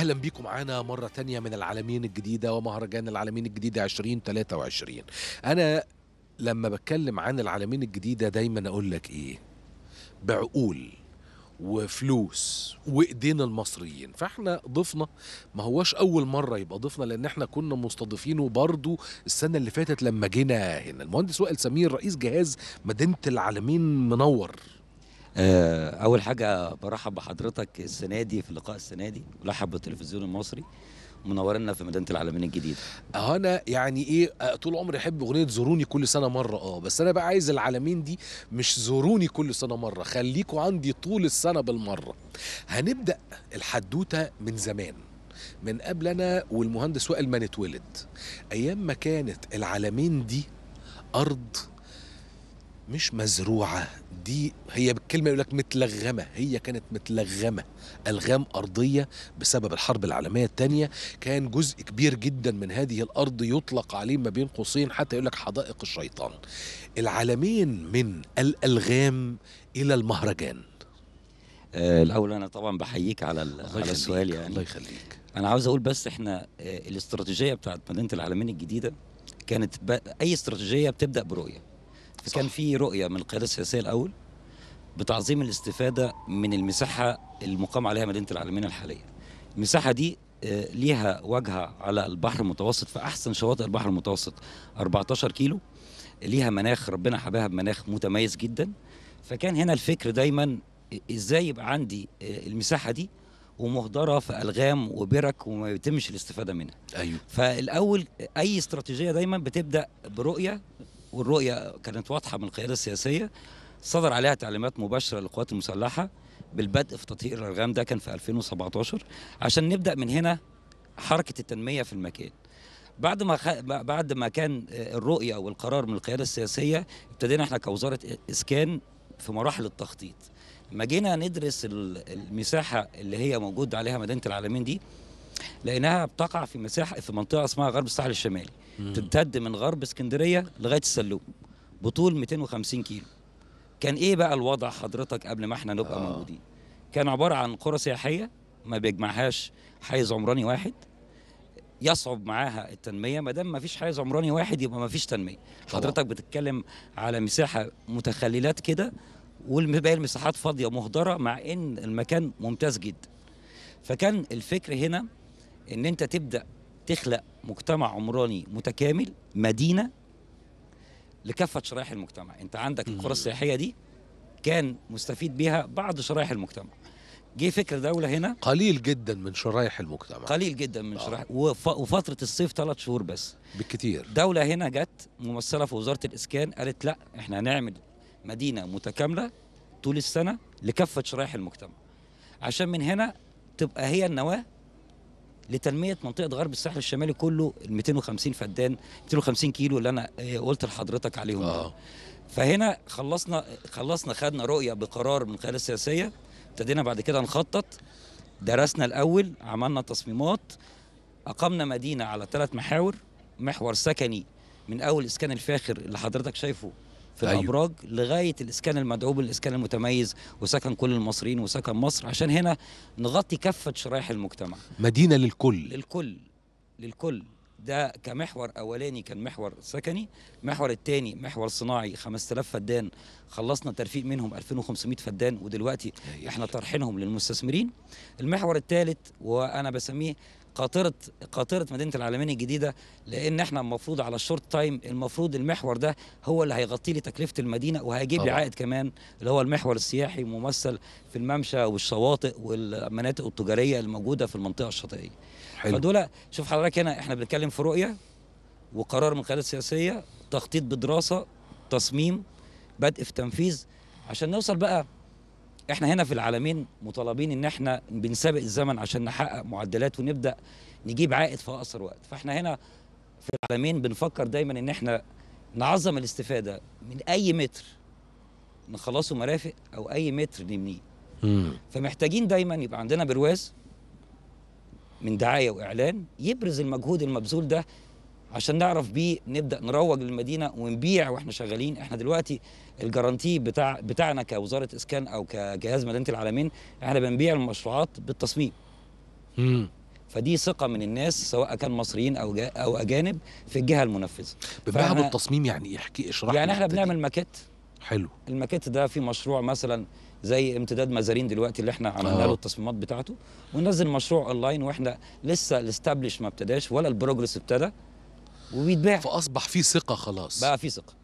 اهلا بيكم معانا مره تانية من العالمين الجديده ومهرجان العالمين الجديده 2023 انا لما بتكلم عن العالمين الجديده دايما اقول لك ايه بعقول وفلوس وايدينا المصريين فاحنا ضفنا ما هواش اول مره يبقى ضفنا لان احنا كنا مستضيفينه برضه السنه اللي فاتت لما جينا هنا المهندس وائل سمير رئيس جهاز مدينه العالمين منور آه، اول حاجه برحب بحضرتك السنه دي في اللقاء السنه دي برحب بالتلفزيون المصري منورنا في مدينه العالمين الجديده انا يعني ايه آه، طول عمري احب اغنيه زوروني كل سنه مره اه بس انا بقى عايز العالمين دي مش زوروني كل سنه مره خليكوا عندي طول السنه بالمره هنبدا الحدوته من زمان من قبل انا والمهندس وائل ما نتولد ايام ما كانت العالمين دي ارض مش مزروعه دي هي بالكلمه يقول لك متلغمه هي كانت متلغمه الغام ارضيه بسبب الحرب العالميه الثانيه كان جزء كبير جدا من هذه الارض يطلق عليه ما بين قوسين حتى يقول لك حدائق الشيطان العالمين من الالغام الى المهرجان آه الاول انا طبعا بحييك على على السؤال يعني الله يخليك انا عاوز اقول بس احنا آه، الاستراتيجيه بتاعت مدينه العالمين الجديده كانت اي استراتيجيه بتبدا برؤيه فكان في رؤيه من القياده السياسيه الاول بتعظيم الاستفاده من المساحه المقام عليها مدينه العالمين الحاليه. المساحه دي آه، ليها وجهه على البحر المتوسط في احسن شواطئ البحر المتوسط 14 كيلو ليها مناخ ربنا حباها بمناخ متميز جدا فكان هنا الفكر دايما ازاي يبقى عندي آه، المساحه دي ومهدره في الغام وبرك وما يتمش الاستفاده منها. ايوه فالاول اي استراتيجيه دايما بتبدا برؤيه والرؤية كانت واضحة من القيادة السياسية صدر عليها تعليمات مباشرة للقوات المسلحة بالبدء في تطهير الأرغام ده كان في 2017 عشان نبدأ من هنا حركة التنمية في المكان بعد ما خ... بعد ما كان الرؤيه والقرار من القياده السياسيه ابتدينا احنا كوزاره اسكان في مراحل التخطيط لما جينا ندرس المساحه اللي هي موجود عليها مدينه العالمين دي لانها بتقع في مساحه في منطقه اسمها غرب الساحل الشمالي مم. تمتد من غرب اسكندريه لغايه السلوم بطول 250 كيلو كان ايه بقى الوضع حضرتك قبل ما احنا نبقى آه. موجودين كان عباره عن قرى سياحيه ما بيجمعهاش حيز عمراني واحد يصعب معاها التنميه ما دام ما فيش حيز عمراني واحد يبقى ما فيش تنميه طبعا. حضرتك بتتكلم على مساحه متخللات كده والباقي المساحات فاضيه مهدره مع ان المكان ممتاز جدا فكان الفكر هنا ان انت تبدا تخلق مجتمع عمراني متكامل مدينه لكافه شرائح المجتمع انت عندك القرى السياحيه دي كان مستفيد بيها بعض شرائح المجتمع جه فكر دوله هنا قليل جدا من شرائح المجتمع قليل جدا من آه. شرائح وف... وفتره الصيف ثلاث شهور بس بالكثير دوله هنا جت ممثله في وزاره الاسكان قالت لا احنا هنعمل مدينه متكامله طول السنه لكافه شرائح المجتمع عشان من هنا تبقى هي النواه لتنميه منطقه غرب الساحل الشمالي كله ال 250 فدان 250 كيلو اللي انا آه، قلت لحضرتك عليهم آه. فهنا خلصنا خلصنا خدنا رؤيه بقرار من القياده السياسيه ابتدينا بعد كده نخطط درسنا الاول عملنا تصميمات اقمنا مدينه على ثلاث محاور محور سكني من اول اسكان الفاخر اللي حضرتك شايفه في أيوه. الابراج لغايه الاسكان المدعوب الاسكان المتميز وسكن كل المصريين وسكن مصر عشان هنا نغطي كافه شرائح المجتمع مدينه للكل للكل للكل ده كمحور اولاني كان محور سكني المحور الثاني محور صناعي 5000 فدان خلصنا ترفيق منهم 2500 فدان ودلوقتي أيوه. احنا طرحينهم للمستثمرين المحور الثالث وانا بسميه قاطره قاطره مدينه العالمين الجديده لان احنا المفروض على الشورت تايم المفروض المحور ده هو اللي هيغطي لي تكلفه المدينه وهيجيب لي عائد كمان اللي هو المحور السياحي ممثل في الممشى والشواطئ والمناطق التجاريه الموجوده في المنطقه الشاطئيه حلو. فدول شوف حضرتك هنا احنا بنتكلم في رؤيه وقرار من قيادات سياسيه تخطيط بدراسه تصميم بدء في تنفيذ عشان نوصل بقى احنا هنا في العالمين مطالبين ان احنا بنسابق الزمن عشان نحقق معدلات ونبدا نجيب عائد في اقصر وقت فاحنا هنا في العالمين بنفكر دايما ان احنا نعظم الاستفاده من اي متر نخلصه مرافق او اي متر نبنيه فمحتاجين دايما يبقى عندنا برواز من دعايه واعلان يبرز المجهود المبذول ده عشان نعرف بيه نبدا نروج للمدينه ونبيع واحنا شغالين احنا دلوقتي الجرانتي بتاع بتاعنا كوزاره اسكان او كجهاز مدينه العالمين احنا بنبيع المشروعات بالتصميم امم فدي ثقه من الناس سواء كان مصريين او او اجانب في الجهه المنفذه بنبيعها بالتصميم يعني احكي اشرح يعني احنا بنعمل ماكيت حلو الماكيت ده في مشروع مثلا زي امتداد مزارين دلوقتي اللي احنا عملنا له آه. التصميمات بتاعته وننزل مشروع اونلاين واحنا لسه الاستابليش ما ابتداش ولا البروجرس ابتدى وبيتباع فاصبح في ثقه خلاص بقى في ثقه